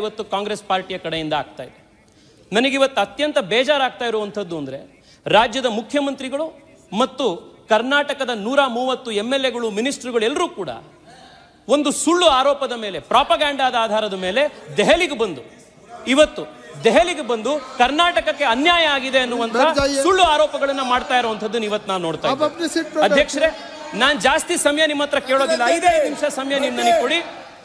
ಇವತ್ತು ಕಾಂಗ್ರೆಸ್ ಪಾರ್ಟಿಯ ಕಡೆಯಿಂದ ಆಗ್ತಾ ಇದೆ ನನಗಿವತ್ತು ಅತ್ಯಂತ ಬೇಜಾರಾಗ್ತಾ ಇರುವಂಥದ್ದು ಅಂದರೆ ರಾಜ್ಯದ ಮುಖ್ಯಮಂತ್ರಿಗಳು ಮತ್ತು ಕರ್ನಾಟಕದ ನೂರ ಮೂವತ್ತು ಎಮ್ ಎಲ್ ಎಗಳು ಮಿನಿಸ್ಟ್ರುಗಳು ಎಲ್ಲರೂ ಕೂಡ ಒಂದು ಸುಳ್ಳು ಆರೋಪದ ಮೇಲೆ ಪ್ರಾಪಗ್ಯಾಂಡಾದ ಆಧಾರದ ಮೇಲೆ ದೆಹಲಿಗೆ ಬಂದು ಇವತ್ತು ದೆಹಲಿಗೆ ಬಂದು ಕರ್ನಾಟಕಕ್ಕೆ ಅನ್ಯಾಯ ಆಗಿದೆ ಅನ್ನುವಂತಹ ಸುಳ್ಳು ಆರೋಪಗಳನ್ನ ಮಾಡ್ತಾ ಇರುವಂತದ್ದು ಇವತ್ತು ನಾನು ನೋಡ್ತಾ ಅಧ್ಯಕ್ಷರೇ ನಾನು ಜಾಸ್ತಿ ಸಮಯ ನಿಮ್ಮ ಹತ್ರ ಕೇಳೋದಿಲ್ಲ ಐದೈದು ನಿಮಿಷ ಸಮಯ ನಿಮ್ಮ ನನಗೆ ಕೊಡಿ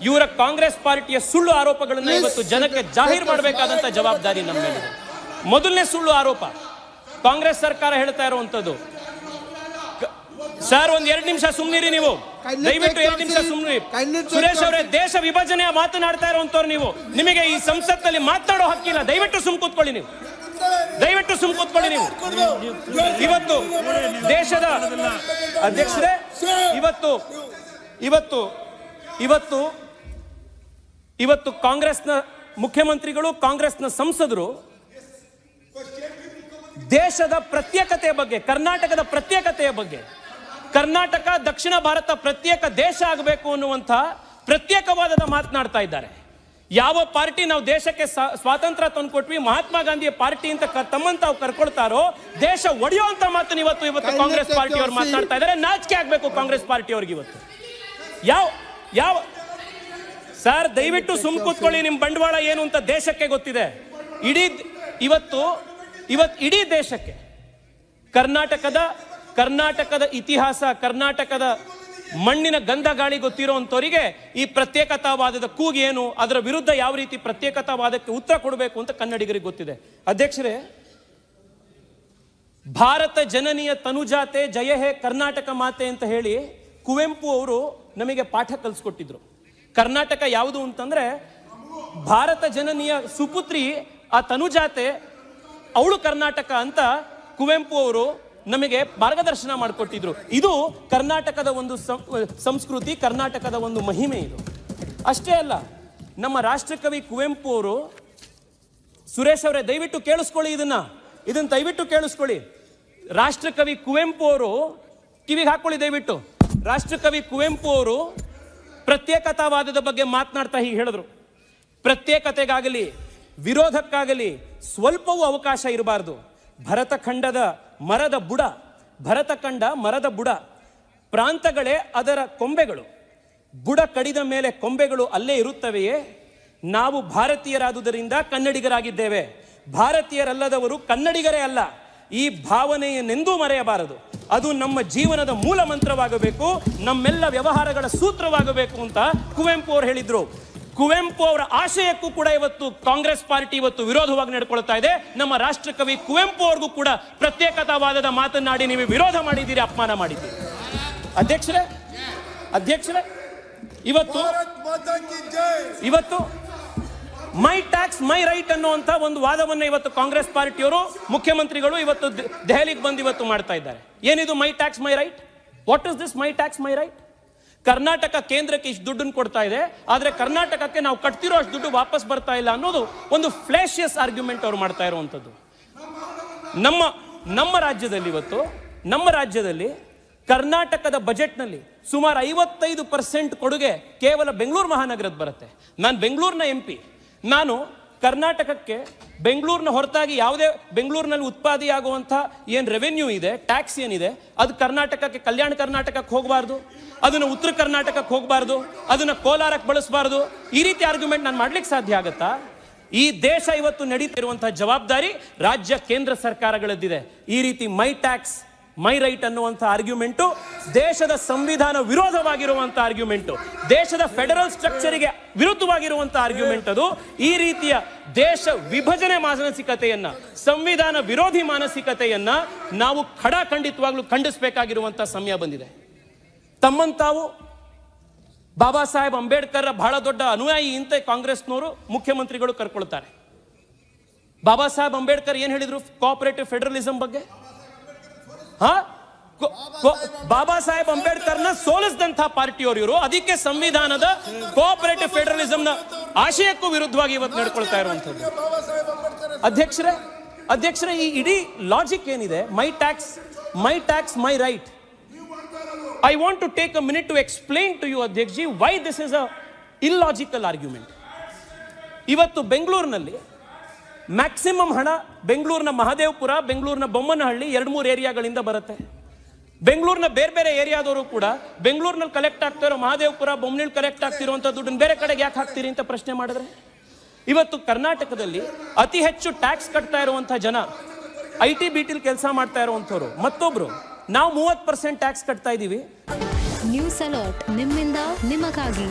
ಇವರ ಕಾಂಗ್ರೆಸ್ ಪಾರ್ಟಿಯ ಸುಳ್ಳು ಆರೋಪಗಳನ್ನು ಇವತ್ತು ಜನಕ್ಕೆ ಜಾಹೀರ್ ಮಾಡಬೇಕಾದಂತ ಜವಾಬ್ದಾರಿ ನಮ್ಮ ಮೇಲಿದೆ ಮೊದಲನೇ ಸುಳ್ಳು ಆರೋಪ ಕಾಂಗ್ರೆಸ್ ಸರ್ಕಾರ ಹೇಳ್ತಾ ಇರುವಂತದ್ದು ಸರ್ ಒಂದ್ ಎರಡು ನಿಮಿಷ ಸುಮ್ನಿರಿ ನೀವು ದಯವಿಟ್ಟು ಎರಡು ನಿಮಿಷ ಸುಮ್ನಿರಿ ಸುರೇಶ್ ಅವರೇ ದೇಶ ವಿಭಜನೆಯ ಮಾತನಾಡ್ತಾ ಇರುವಂತವ್ರು ನೀವು ನಿಮಗೆ ಈ ಸಂಸತ್ನಲ್ಲಿ ಮಾತನಾಡೋ ಹಕ್ಕಿಲ್ಲ ದಯವಿಟ್ಟು ಸುಮ್ ಕೂತ್ಕೊಳ್ಳಿ ನೀವು ದಯವಿಟ್ಟು ಸುಮ್ ಕೂತ್ಕೊಳ್ಳಿ ನೀವು ಇವತ್ತು ದೇಶದ ಅಧ್ಯಕ್ಷರೇ ಇವತ್ತು ಇವತ್ತು ಇವತ್ತು ಇವತ್ತು ಕಾಂಗ್ರೆಸ್ನ ಮುಖ್ಯಮಂತ್ರಿಗಳು ಕಾಂಗ್ರೆಸ್ನ ಸಂಸದರು ದೇಶದ ಪ್ರತ್ಯೇಕತೆಯ ಬಗ್ಗೆ ಕರ್ನಾಟಕದ ಪ್ರತ್ಯೇಕತೆಯ ಬಗ್ಗೆ ಕರ್ನಾಟಕ ದಕ್ಷಿಣ ಭಾರತ ಪ್ರತ್ಯೇಕ ದೇಶ ಆಗಬೇಕು ಅನ್ನುವಂಥ ಪ್ರತ್ಯೇಕವಾದದ ಮಾತನಾಡ್ತಾ ಇದ್ದಾರೆ ಯಾವ ಪಾರ್ಟಿ ನಾವು ದೇಶಕ್ಕೆ ಸ್ವಾತಂತ್ರ್ಯ ತಂದು ಕೊಟ್ವಿ ಮಹಾತ್ಮ ಗಾಂಧಿಯ ಪಾರ್ಟಿ ಅಂತ ತಮ್ಮಂತ ತಾವು ಕರ್ಕೊಳ್ತಾರೋ ದೇಶ ಒಡೆಯುವಂತ ಮಾತನ್ನು ಇವತ್ತು ಇವತ್ತು ಕಾಂಗ್ರೆಸ್ ಪಾರ್ಟಿಯವರು ಮಾತನಾಡ್ತಾ ಇದ್ದಾರೆ ನಾಚಿಕೆ ಆಗಬೇಕು ಕಾಂಗ್ರೆಸ್ ಪಾರ್ಟಿಯವ್ರಿಗೆ ಇವತ್ತು ಯಾವ ಯಾವ ಸರ್ ದಯವಿಟ್ಟು ಸುಮ್ ಕೂತ್ಕೊಳ್ಳಿ ನಿಮ್ಮ ಬಂಡವಾಳ ಏನು ಅಂತ ದೇಶಕ್ಕೆ ಗೊತ್ತಿದೆ ಇಡೀ ಇವತ್ತು ಇವತ್ತು ಇಡೀ ದೇಶಕ್ಕೆ ಕರ್ನಾಟಕದ ಕರ್ನಾಟಕದ ಇತಿಹಾಸ ಕರ್ನಾಟಕದ ಮಣ್ಣಿನ ಗಂಧ ಗಾಳಿ ಗೊತ್ತಿರೋ ಅಂಥವರಿಗೆ ಈ ಪ್ರತ್ಯೇಕತಾವಾದದ ಕೂಗು ಏನು ಅದರ ವಿರುದ್ಧ ಯಾವ ರೀತಿ ಪ್ರತ್ಯೇಕತಾವಾದಕ್ಕೆ ಉತ್ತರ ಕೊಡಬೇಕು ಅಂತ ಕನ್ನಡಿಗರಿಗೆ ಗೊತ್ತಿದೆ ಅಧ್ಯಕ್ಷರೇ ಭಾರತ ಜನನಿಯ ತನುಜಾತೆ ಜಯ ಹೇ ಕರ್ನಾಟಕ ಮಾತೆ ಅಂತ ಹೇಳಿ ಕುವೆಂಪು ಅವರು ನಮಗೆ ಪಾಠ ಕಲಿಸ್ಕೊಟ್ಟಿದ್ರು ಕರ್ನಾಟಕ ಯಾವುದು ಅಂತಂದ್ರೆ ಭಾರತ ಜನನಿಯ ಸುಪುತ್ರಿ ಆ ತನುಜಾತೆ ಅವಳು ಕರ್ನಾಟಕ ಅಂತ ಕುವೆಂಪು ಅವರು ನಮಗೆ ಮಾರ್ಗದರ್ಶನ ಮಾಡಿಕೊಟ್ಟಿದ್ರು ಇದು ಕರ್ನಾಟಕದ ಒಂದು ಸಂಸ್ಕೃತಿ ಕರ್ನಾಟಕದ ಒಂದು ಮಹಿಮೆ ಇದು ಅಷ್ಟೇ ಅಲ್ಲ ನಮ್ಮ ರಾಷ್ಟ್ರಕವಿ ಕುವೆಂಪು ಅವರು ಸುರೇಶ್ ಅವರೇ ದಯವಿಟ್ಟು ಕೇಳಿಸ್ಕೊಳ್ಳಿ ಇದನ್ನ ಇದನ್ನ ದಯವಿಟ್ಟು ಕೇಳಿಸ್ಕೊಳ್ಳಿ ರಾಷ್ಟ್ರಕವಿ ಕುವೆಂಪು ಅವರು ಕಿವಿಗೆ ಹಾಕೊಳ್ಳಿ ದಯವಿಟ್ಟು ರಾಷ್ಟ್ರಕವಿ ಕುವೆಂಪು ಅವರು ಪ್ರತ್ಯೇಕತಾವಾದದ ಬಗ್ಗೆ ಮಾತನಾಡ್ತಾ ಹೀಗೆ ಹೇಳಿದ್ರು ಪ್ರತ್ಯೇಕತೆಗಾಗಲಿ ವಿರೋಧಕ್ಕಾಗಲಿ ಸ್ವಲ್ಪವೂ ಅವಕಾಶ ಇರಬಾರ್ದು ಭರತಖಂಡದ ಮರದ ಬುಡ ಭರತಖಂಡ ಮರದ ಬುಡ ಪ್ರಾಂತಗಳೇ ಅದರ ಕೊಂಬೆಗಳು ಬುಡ ಕಡಿದ ಮೇಲೆ ಕೊಂಬೆಗಳು ಅಲ್ಲೇ ಇರುತ್ತವೆಯೇ ನಾವು ಭಾರತೀಯರಾದುದರಿಂದ ಕನ್ನಡಿಗರಾಗಿದ್ದೇವೆ ಭಾರತೀಯರಲ್ಲದವರು ಕನ್ನಡಿಗರೇ ಅಲ್ಲ ಈ ಭಾವನೆಯನ್ನೆಂದೂ ಮರೆಯಬಾರದು ಅದು ನಮ್ಮ ಜೀವನದ ಮೂಲ ಮಂತ್ರವಾಗಬೇಕು ನಮ್ಮೆಲ್ಲ ವ್ಯವಹಾರಗಳ ಸೂತ್ರವಾಗಬೇಕು ಅಂತ ಕುವೆಂಪು ಅವರು ಹೇಳಿದ್ರು ಕುವೆಂಪು ಅವರ ಆಶಯಕ್ಕೂ ಕೂಡ ಇವತ್ತು ಕಾಂಗ್ರೆಸ್ ಪಾರ್ಟಿ ಇವತ್ತು ವಿರೋಧವಾಗಿ ನಡ್ಕೊಳ್ತಾ ಇದೆ ನಮ್ಮ ರಾಷ್ಟ್ರಕವಿ ಕುವೆಂಪು ಅವ್ರಿಗೂ ಕೂಡ ಪ್ರತ್ಯೇಕತಾವಾದದ ಮಾತನಾಡಿ ನೀವು ವಿರೋಧ ಮಾಡಿದ್ದೀರಿ ಅಪಮಾನ ಮಾಡಿದ್ದೀರಿ ಅಧ್ಯಕ್ಷರೇ ಅಧ್ಯಕ್ಷರೇ ಇವತ್ತು ಇವತ್ತು ಮೈ ಟ್ಯಾಕ್ಸ್ ಮೈ ರೈಟ್ ಅನ್ನುವಂಥ ಒಂದು ವಾದವನ್ನು ಇವತ್ತು ಕಾಂಗ್ರೆಸ್ ಪಾರ್ಟಿಯವರು ಮುಖ್ಯಮಂತ್ರಿಗಳು ಇವತ್ತು ದೆಹಲಿಗೆ ಬಂದು ಇವತ್ತು ಮಾಡ್ತಾ ಇದ್ದಾರೆ ಏನಿದು my tax my right what is this my tax my right Karnataka ಕೇಂದ್ರಕ್ಕೆ ಇಷ್ಟು ದುಡ್ಡನ್ನು ಕೊಡ್ತಾ ಇದೆ ಆದರೆ ಕರ್ನಾಟಕಕ್ಕೆ ನಾವು ಕಟ್ತಿರೋ ಅಷ್ಟು ದುಡ್ಡು ವಾಪಸ್ ಬರ್ತಾ ಇಲ್ಲ ಅನ್ನೋದು ಒಂದು ಫ್ಲಾಶಿಯಸ್ ಆರ್ಗ್ಯುಮೆಂಟ್ ಅವರು ಮಾಡ್ತಾ ಇರುವಂಥದ್ದು ನಮ್ಮ ನಮ್ಮ ರಾಜ್ಯದಲ್ಲಿ ಇವತ್ತು ನಮ್ಮ ರಾಜ್ಯದಲ್ಲಿ ಕರ್ನಾಟಕದ ಬಜೆಟ್ನಲ್ಲಿ ಸುಮಾರು ಐವತ್ತೈದು ಪರ್ಸೆಂಟ್ ಕೊಡುಗೆ ಕೇವಲ ಬೆಂಗಳೂರು ಮಹಾನಗರದ ಬರುತ್ತೆ ನಾನು ಬೆಂಗಳೂರಿನ ಎಂ ಪಿ ನಾನು ಕರ್ನಾಟಕಕ್ಕೆ ಬೆಂಗಳೂರಿನ ಹೊರತಾಗಿ ಯಾವುದೇ ಬೆಂಗಳೂರಿನಲ್ಲಿ ಉತ್ಪಾದಿಯಾಗುವಂಥ ಏನು ರೆವೆನ್ಯೂ ಇದೆ ಟ್ಯಾಕ್ಸ್ ಏನಿದೆ ಅದು ಕರ್ನಾಟಕಕ್ಕೆ ಕಲ್ಯಾಣ ಕರ್ನಾಟಕಕ್ಕೆ ಹೋಗಬಾರ್ದು ಅದನ್ನು ಉತ್ತರ ಕರ್ನಾಟಕಕ್ಕೆ ಹೋಗಬಾರ್ದು ಅದನ್ನು ಕೋಲಾರಕ್ಕೆ ಬಳಸಬಾರ್ದು ಈ ರೀತಿ ಆರ್ಗ್ಯುಮೆಂಟ್ ನಾನು ಮಾಡ್ಲಿಕ್ಕೆ ಸಾಧ್ಯ ಆಗುತ್ತಾ ಈ ದೇಶ ಇವತ್ತು ನಡೀತಿರುವಂತಹ ಜವಾಬ್ದಾರಿ ರಾಜ್ಯ ಕೇಂದ್ರ ಸರ್ಕಾರಗಳದ್ದಿದೆ ಈ ರೀತಿ ಮೈ ಟ್ಯಾಕ್ಸ್ ಮೈ ರೈಟ್ ಅನ್ನುವಂಥ ಆರ್ಗ್ಯುಮೆಂಟು ದೇಶದ ಸಂವಿಧಾನ ವಿರೋಧವಾಗಿರುವಂಥ ಆರ್ಗ್ಯುಮೆಂಟು ದೇಶದ ಫೆಡರಲ್ ಸ್ಟ್ರಕ್ಚರಿಗೆ ವಿರುದ್ಧವಾಗಿರುವಂಥ ಆರ್ಗ್ಯುಮೆಂಟ್ ಅದು ಈ ರೀತಿಯ ದೇಶ ವಿಭಜನೆ ಮಾನಸಿಕತೆಯನ್ನು ಸಂವಿಧಾನ ವಿರೋಧಿ ಮಾನಸಿಕತೆಯನ್ನು ನಾವು ಖಡಾಖಂಡಿತವಾಗ್ಲೂ ಖಂಡಿಸಬೇಕಾಗಿರುವಂಥ ಸಮಯ ಬಂದಿದೆ ತಮ್ಮಂತಾವು ಬಾಬಾ ಸಾಹೇಬ್ ಅಂಬೇಡ್ಕರ್ ಬಹಳ ದೊಡ್ಡ ಅನುಯಾಯಿ ಇಂತೆ ಕಾಂಗ್ರೆಸ್ನವರು ಮುಖ್ಯಮಂತ್ರಿಗಳು ಕರ್ಕೊಳ್ತಾರೆ ಬಾಬಾ ಸಾಹೇಬ್ ಅಂಬೇಡ್ಕರ್ ಏನು ಹೇಳಿದರು ಕೋಆಪರೇಟಿವ್ ಫೆಡರಲಿಸಂ ಬಗ್ಗೆ ಹಾ ಬಾಬಾ ಸಾಹೇಬ್ ಅಂಬೇಡ್ಕರ್ನ ಪಾರ್ಟಿ ಪಾರ್ಟಿಯವರು ಇವರು ಅದಕ್ಕೆ ಸಂವಿಧಾನದ ಕೋಆಪರೇಟಿವ್ ಫೆಡರಲಿಸಂನ ಆಶಯಕ್ಕೂ ವಿರುದ್ಧವಾಗಿ ಇವತ್ತು ನಡ್ಕೊಳ್ತಾ ಇರುವಂತದ್ದು ಅಧ್ಯಕ್ಷರೇ ಅಧ್ಯಕ್ಷರೇ ಈ ಇಡೀ ಲಾಜಿಕ್ ಏನಿದೆ my tax my tax my right I want to take a minute to explain to you ಅಧ್ಯಕ್ಷ why this is a illogical argument ಇವತ್ತು ಬೆಂಗಳೂರಿನಲ್ಲಿ ಮ್ಯಾಕ್ಸಿಮಮ್ ಹಣ ಬೆಂಗಳೂರಿನ ಮಹಾದೇವಪುರ ಬೆಂಗಳೂರಿನ ಬೊಮ್ಮನಹಳ್ಳಿ ಎರಡು ಮೂರು ಏರಿಯಾಗಳಿಂದ ಬರುತ್ತೆ ಬೆಂಗಳೂರಿನ ಬೇರೆ ಬೇರೆ ಏರಿಯಾದವರು ಕೂಡ ಬೆಂಗಳೂರಿನಲ್ಲಿ ಕಲೆಕ್ಟ್ ಆಗ್ತಾ ಇರೋ ಮಹದೇವಪುರ ಬೊಮ್ಮನಹಳ್ಳಿ ಕಲೆಕ್ಟ್ ಆಗ್ತಿರುವಂಥ ದುಡ್ಡನ್ನು ಬೇರೆ ಕಡೆಗೆ ಯಾಕೆ ಹಾಕ್ತೀರಿ ಅಂತ ಪ್ರಶ್ನೆ ಮಾಡಿದ್ರೆ ಇವತ್ತು ಕರ್ನಾಟಕದಲ್ಲಿ ಅತಿ ಹೆಚ್ಚು ಟ್ಯಾಕ್ಸ್ ಕಟ್ತಾ ಇರುವಂಥ ಜನ ಐ ಟಿ ಬಿ ಟಿಲ್ ಕೆಲಸ ಮಾಡ್ತಾ ಇರುವಂಥವ್ರು ಮತ್ತೊಬ್ರು ನಾವು ಮೂವತ್ತು ಪರ್ಸೆಂಟ್ ಟ್ಯಾಕ್ಸ್ ಕಟ್ತಾ ಇದ್ದೀವಿ ನ್ಯೂಸ್ ಅಲರ್ಟ್ ನಿಮ್ಮಿಂದ ನಿಮಗಾಗಿ